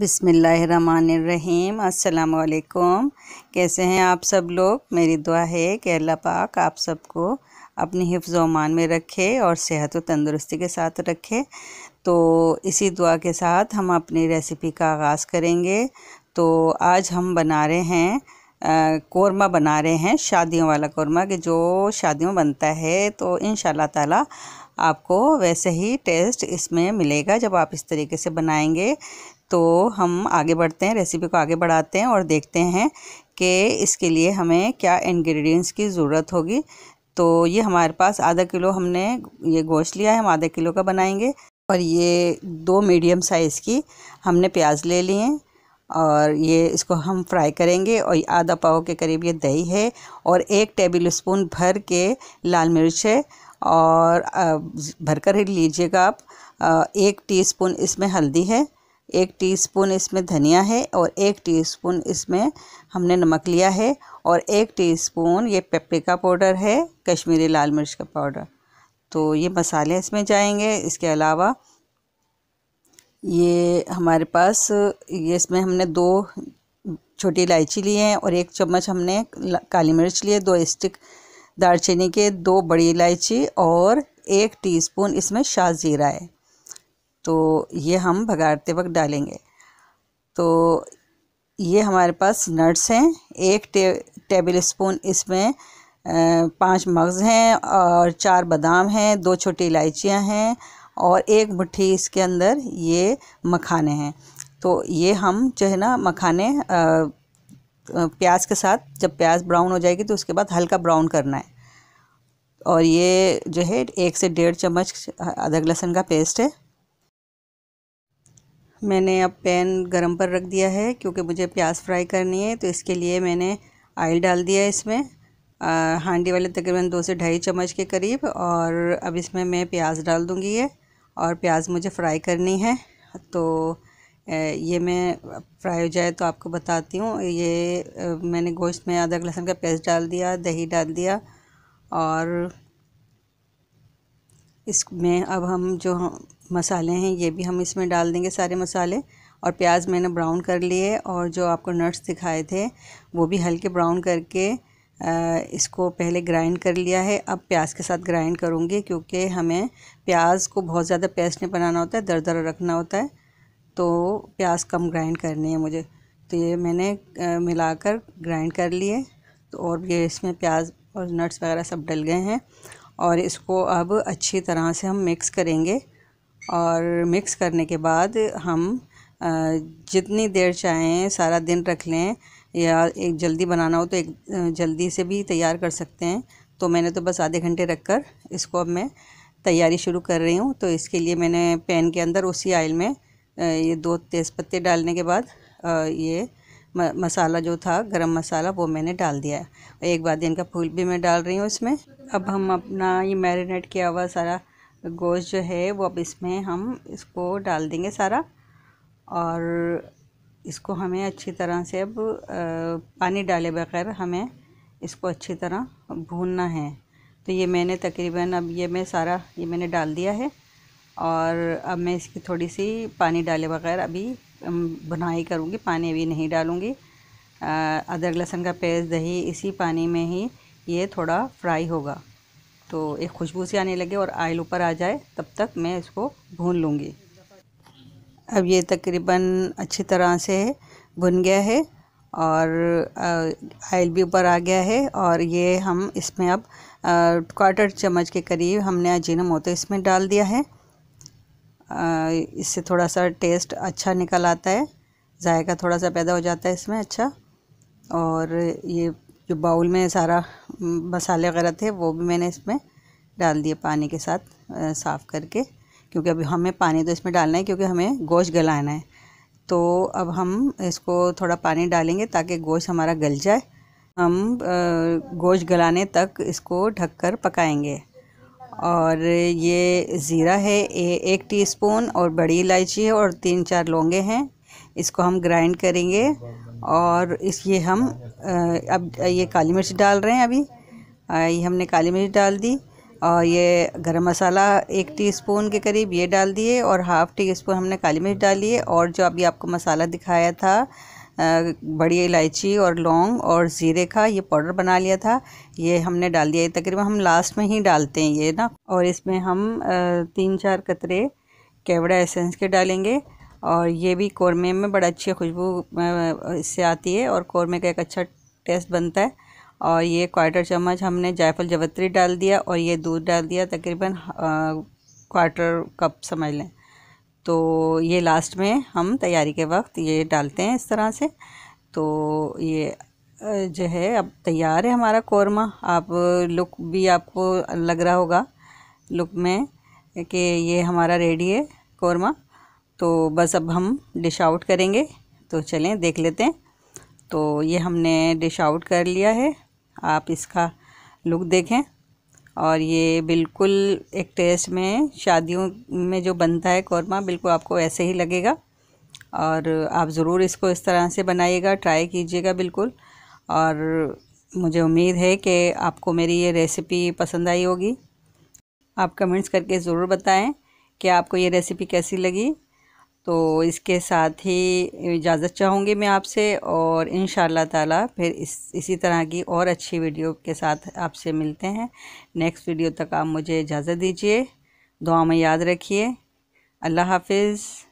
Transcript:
बिसमीम् अल्लाम कैसे हैं आप सब लोग मेरी दुआ है कि अल्लाह पाक आप सबको अपनी हिफ्ज़ ओमान में रखे और सेहत व तंदुरुस्ती के साथ रखे तो इसी दुआ के साथ हम अपनी रेसिपी का आगाज़ करेंगे तो आज हम बना रहे हैं कौरमा बना रहे हैं शादियों वाला कोरमा कि जो शादियों बनता है तो इन ताला आपको वैसे ही टेस्ट इसमें मिलेगा जब आप इस तरीके से बनाएंगे तो हम आगे बढ़ते हैं रेसिपी को आगे बढ़ाते हैं और देखते हैं कि इसके लिए हमें क्या इन्ग्रीडियंट्स की ज़रूरत होगी तो ये हमारे पास आधा किलो हमने ये गोश्त लिया है हम आधा किलो का बनाएंगे और ये दो मीडियम साइज़ की हमने प्याज ले लिए और ये इसको हम फ्राई करेंगे और आधा पाव के करीब ये दही है और एक टेबल स्पून भर के लाल मिर्च है और भर कर ही लीजिएगा आप एक टीस्पून इसमें हल्दी है एक टीस्पून इसमें धनिया है और एक टीस्पून इसमें हमने नमक लिया है और एक टीस्पून ये पेपरिका पाउडर है कश्मीरी लाल मिर्च का पाउडर तो ये मसाले इसमें जाएंगे इसके अलावा ये हमारे पास ये इसमें हमने दो छोटी इलायची लिए हैं और एक चम्मच हमने काली मिर्च लिए दो स्टिक दालचीनी के दो बड़ी इलायची और एक टीस्पून इसमें शाह ज़ीरा है तो ये हम भगाड़ते वक्त डालेंगे तो ये हमारे पास नट्स हैं एक टे, टेबल स्पून इसमें पांच मगज़ हैं और चार बादाम हैं दो छोटी इलायचियां हैं और एक मुट्ठी इसके अंदर ये मखाने हैं तो ये हम जो है ना मखाने प्याज के साथ जब प्याज ब्राउन हो जाएगी तो उसके बाद हल्का ब्राउन करना है और ये जो है एक से डेढ़ चम्मच अदरक लहसुन का पेस्ट है मैंने अब पैन गरम पर रख दिया है क्योंकि मुझे प्याज फ्राई करनी है तो इसके लिए मैंने आयल डाल दिया है इसमें आ, हांडी वाले तकरीबन दो से ढाई चम्मच के करीब और अब इसमें मैं प्याज डाल दूँगी ये और प्याज मुझे फ्राई करनी है तो ये मैं फ्राई हो जाए तो आपको बताती हूँ ये मैंने गोश्त में अदरक लहसुन का पेस्ट डाल दिया दही डाल दिया और इसमें अब हम जो मसाले हैं ये भी हम इसमें डाल देंगे सारे मसाले और प्याज मैंने ब्राउन कर लिए और जो आपको नट्स दिखाए थे वो भी हल्के ब्राउन करके इसको पहले ग्राइंड कर लिया है अब प्याज के साथ ग्राइंड करूँगी क्योंकि हमें प्याज को बहुत ज़्यादा पेस्ट नहीं बनाना होता है दर दर रखना होता है तो प्याज कम ग्राइंड करनी है मुझे तो ये मैंने मिलाकर ग्राइंड कर लिए तो और ये इसमें प्याज और नट्स वगैरह सब डल गए हैं और इसको अब अच्छी तरह से हम मिक्स करेंगे और मिक्स करने के बाद हम जितनी देर चाहें सारा दिन रख लें या एक जल्दी बनाना हो तो एक जल्दी से भी तैयार कर सकते हैं तो मैंने तो बस आधे घंटे रख कर इसको अब मैं तैयारी शुरू कर रही हूँ तो इसके लिए मैंने पैन के अंदर उसी आयल में ये दो तेज़पत्ते डालने के बाद ये मसाला जो था गरम मसाला वो मैंने डाल दिया है एक बार इनका फूल भी मैं डाल रही हूँ इसमें अब हम अपना ये मैरिनेट किया हुआ सारा गोश्त जो है वो अब इसमें हम इसको डाल देंगे सारा और इसको हमें अच्छी तरह से अब पानी डाले बगैर हमें इसको अच्छी तरह भूनना है तो ये मैंने तकरीबन अब ये मैं सारा ये मैंने डाल दिया है और अब मैं इसकी थोड़ी सी पानी डाले बगैर अभी भुनाई करूँगी पानी अभी नहीं डालूँगी अदरक लहसुन का पेस्ट दही इसी पानी में ही ये थोड़ा फ्राई होगा तो एक खुशबू सी आने लगे और आयल ऊपर आ जाए तब तक मैं इसको भून लूँगी अब ये तकरीबन अच्छी तरह से भुन गया है और आयल भी ऊपर आ गया है और ये हम इसमें अब क्वार्टर चम्मच के करीब हमने मोते इसमें डाल दिया है इससे थोड़ा सा टेस्ट अच्छा निकल आता है जायका थोड़ा सा पैदा हो जाता है इसमें अच्छा और ये जो बाउल में सारा मसाले वगैरह थे वो भी मैंने इसमें डाल दिए पानी के साथ साफ़ करके क्योंकि अभी हमें पानी तो इसमें डालना है क्योंकि हमें गोश्त गलाना है तो अब हम इसको थोड़ा पानी डालेंगे ताकि गोश्त हमारा गल जाए हम गोश्त गलाने तक इसको ढककर पकाएंगे और ये ज़ीरा है ए, एक टीस्पून और बड़ी इलायची है और तीन चार लौंगे हैं इसको हम ग्राइंड करेंगे और इस ये हम अब ये काली मिर्च डाल रहे हैं अभी ये हमने काली मिर्च डाल दी और ये गरम मसाला एक टीस्पून के करीब ये डाल दिए और हाफ़ टी स्पून हमने काली मिर्च डाली है और जो अभी आपको मसाला दिखाया था बड़ी इलायची और लौंग और ज़ीरे का ये पाउडर बना लिया था ये हमने डाल दिया तकरीबन हम लास्ट में ही डालते हैं ये ना और इसमें हम तीन चार कतरे केवड़ा एसेंस के डालेंगे और ये भी कौरमे में बड़ा अच्छी खुशबू इससे आती है और कौरमे का एक अच्छा टेस्ट बनता है और ये क्वार्टर चम्मच हमने जायफल जवत्री डाल दिया और ये दूध डाल दिया तकरीबन क्वार्टर कप समझ लें तो ये लास्ट में हम तैयारी के वक्त ये डालते हैं इस तरह से तो ये जो है अब तैयार है हमारा कौरमा आप लुक भी आपको लग रहा होगा लुक में कि ये हमारा रेडी है कौरमा तो बस अब हम डिश आउट करेंगे तो चलें देख लेते हैं तो ये हमने डिश आउट कर लिया है आप इसका लुक देखें और ये बिल्कुल एक टेस्ट में शादियों में जो बनता है कौरमा बिल्कुल आपको ऐसे ही लगेगा और आप ज़रूर इसको इस तरह से बनाइएगा ट्राई कीजिएगा बिल्कुल और मुझे उम्मीद है कि आपको मेरी ये रेसिपी पसंद आई होगी आप कमेंट्स करके ज़रूर बताएं कि आपको ये रेसिपी कैसी लगी तो इसके साथ ही इजाज़त चाहूँगी मैं आपसे और इन ताला फिर इस इसी तरह की और अच्छी वीडियो के साथ आपसे मिलते हैं नेक्स्ट वीडियो तक आप मुझे इजाज़त दीजिए दुआ में याद रखिए अल्लाह हाफिज़